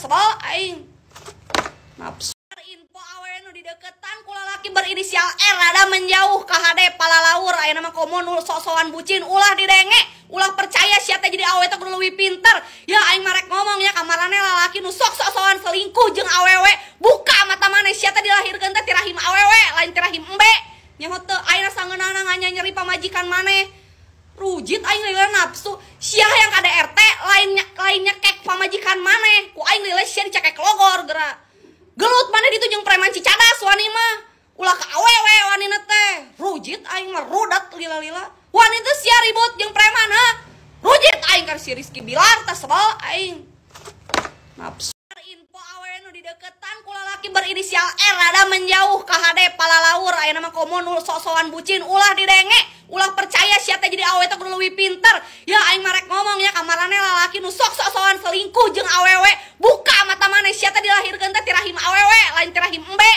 sebel aing. Nafsu info awe nu di deketan kula laki berinisial R ada menjauh ke HD pala laur aya nama komo nu sok bucin ulah direnge ulah percaya siapa jadi awe itu kudu lebih pinter ya aing marek ngomong ya kamarane lalaki nu sok sok selingkuh jeng awewe buka mata mana siapa dilahirkan dilahirkeun teh tirahim awewe lain tirahim embe nyaho teu ayeuna sangeunana nganya nyeri pamajikan maneh rujit aing lila nafsu sia yang kada RT lainnya lainnya kek pamajikan mana ku aing lila sia dicakek logor gerak gelut mana ditu jeung preman cicadas wani mah ulah awe awewe wanita teh rujit aing mah lila-lila wanita teh ribut yang preman ha rujit aing kan si Rizky Bilar tas sebal aing nafsu info awewe nu kula kulalaki berinisial R ada menjauh ke hade pala laur ayeuna mah komo nu sok bucin ulah direnge ulang percaya siapa jadi awe itu kudu lebih pinter ya aing marek ngomong ya kamarannya lalaki nu sok sok selingkuh jeng awewe buka mata mana siapa dilahirkan teh tirahim awewe lain tirahim embe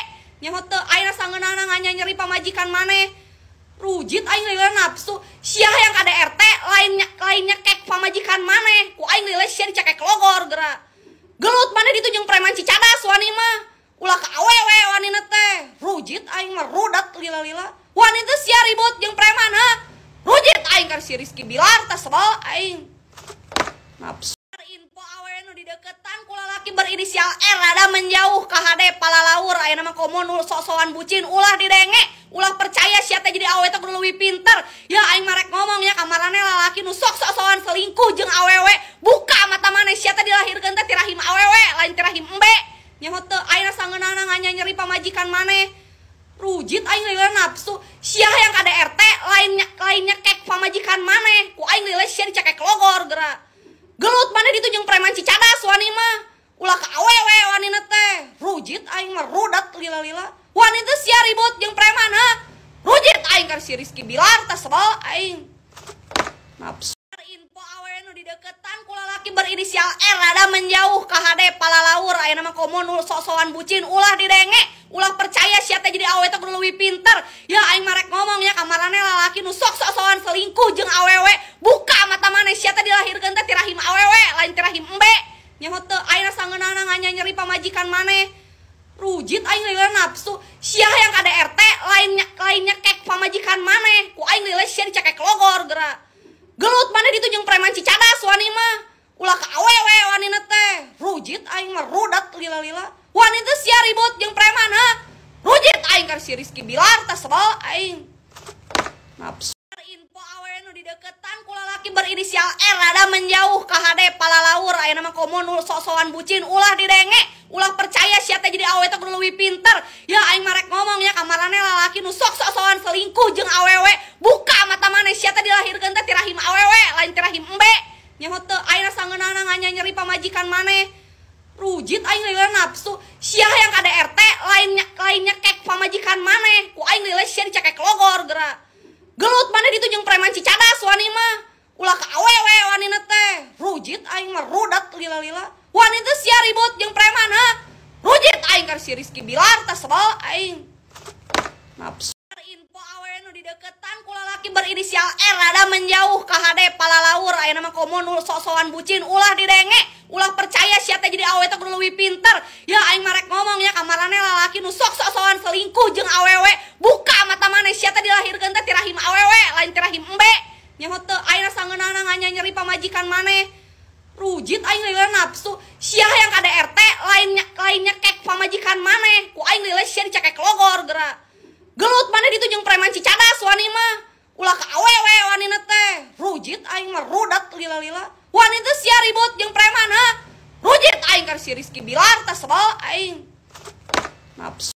nyaho teu aing rasa ngeunana nganya nyeri pamajikan maneh rujit aing lila nafsu siapa yang kada RT lainnya lainnya kek pamajikan maneh ku aing lila sia dicakek logor gerak gelut mana ditu jeng preman cicadas wani mah ulah ka awewe wani teh rujit aing mah rudat lila-lila wani teh sia ribut jeung karena si Rizky Bilar tas sebal aing nafsu info awe nu di deketan kula laki berinisial R ada menjauh ke HD pala laur ayeuna mah komo sok-sokan bucin ulah direnge ulah percaya siapa jadi awe itu perlu lebih pinter ya aing marek ngomong ya kamarane lalaki nu sok-sokan selingkuh jeng awewe buka mata mana siapa dilahirkan dilahirkeun teh tirahim awewe lain tirahim embe nyaho teu ayeuna sangeunana nganya nyeri pamajikan mana rujit aing lila nafsu siah yang kada RT lainnya lainnya kek pamajikan mana ku aing lila sia dicakek logor gerak gelut mana ditu jeung preman cicadas cadas wanima, ulah ke awewe wanina teh rujit aing mah rudat lila-lila wanita sia ribut jeng preman ha rujit aing kan si Rizky Bilar tas sebal aing nafsu info awewe nu di deketan kula laki berinisial R ada menjauh ke hade pala laur ayeuna mah komo sok bucin ulah didenge ulang percaya siapa jadi awe itu perlu lebih pinter ya aing marek ngomong ya kamarannya lalaki nu sok sok sokan selingkuh awe awewe buka mata mana siapa dilahirkan teh tirahim awewe lain tirahim embe nyaho teu ayeuna sangeunana nganya nyeri pamajikan maneh rujit aing lila nafsu siapa yang kada RT lainnya lainnya kek pamajikan maneh ku aing lila siapa dicekek logor gerak gelut mana ditu jeung preman cicadas wanima mah ulah ka wanita teh rujit aing mah rudat lila-lila wanita siar ribut yang preman ha rujit aing kan si Rizky Bilar tas sebel aing nafsu info awewe nu deketan, kula laki berinisial R ada menjauh ke HD pala laur aya nama komo nu sok-sokan bucin ulah direnge, ulah percaya siapa jadi awewe tak lebih leuwih pinter ya aing marek ngomongnya kamarane lalaki nu sok-sok-sokan selingkuh jeng awewe buka mata mana sia dilahirkan dilahirkeun teh tirahim awewe lain tirahim embe nyaho teu sangenana hanya nyeri pamajikan maneh rujit aing lila nafsu sia yang kada RT lainnya lainnya kek pamajikan maneh ku aing lila sia dicekek logor gerak gelut mana ditu jeung preman cicadas wani mah ulah ke awewe wani teh rujit aing mah lila-lila wani teh sia ribut jeung preman ha rujit aing kan si Rizky Bilar tas aing nafsu deketan kula laki berinisial R ada menjauh ke HD pala laur aya nama komo nu sok-sokan bucin ulah direnge ulah percaya siapa jadi awet teh lebih pinter ya aing marek ngomongnya kamarannya kamarane lalaki nu sok sok-sokan selingkuh jeng awewe buka mata mana siapa dilahirkan dilahirkeun teh tirahim awewe lain tirahim embe nyaho teu ayeuna nyari nganya nyeri pamajikan maneh rujit aing lila nafsu sia yang ada RT lainnya lainnya kek pamajikan maneh ku aing lila sia dicekek logor gerak gelut mana gitu yang preman cicadas wani mah ulah ke awewe wani teh rujit aing mah rudat lila-lila wani teh sia ribut yang preman ha rujit aing kan si Rizky Bilar tas sebel aing nafsu